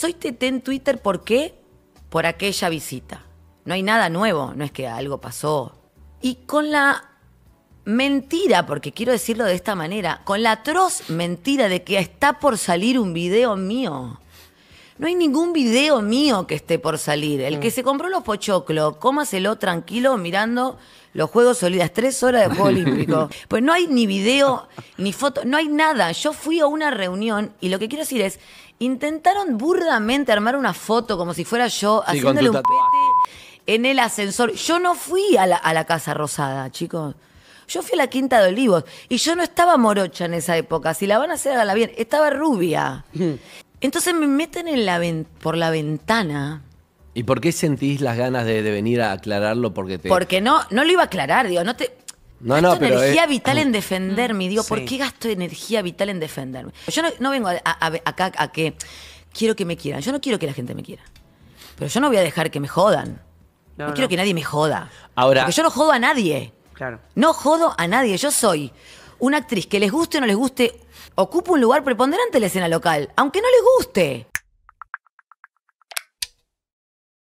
Soy TT en Twitter, ¿por qué? Por aquella visita. No hay nada nuevo, no es que algo pasó. Y con la mentira, porque quiero decirlo de esta manera, con la atroz mentira de que está por salir un video mío no hay ningún video mío que esté por salir. El que mm. se compró los pochoclos, cómaselo tranquilo mirando los Juegos Solidas, tres horas de Juego Olímpico. Pues no hay ni video, ni foto, no hay nada. Yo fui a una reunión y lo que quiero decir es, intentaron burdamente armar una foto como si fuera yo haciéndole un pete en el ascensor. Yo no fui a la, Casa Rosada, chicos. Yo fui a la Quinta de Olivos y yo no estaba morocha en esa época. Si la van a hacer, la bien. Estaba rubia. Mm. Entonces me meten en la por la ventana. ¿Y por qué sentís las ganas de, venir a aclararlo? Porque Porque no, no lo iba a aclarar, digo, no te... No, gasto energía vital en defenderme. Digo, ¿por qué gasto energía vital en defenderme? Yo no, vengo acá a que quiero que me quieran. Yo no quiero que la gente me quiera. Pero yo no voy a dejar que me jodan. No, no quiero que nadie me joda. Ahora. Porque yo no jodo a nadie. Claro. No jodo a nadie. Yo soy una actriz que les guste o no les guste ocupa un lugar preponderante en la escena local, aunque no les guste.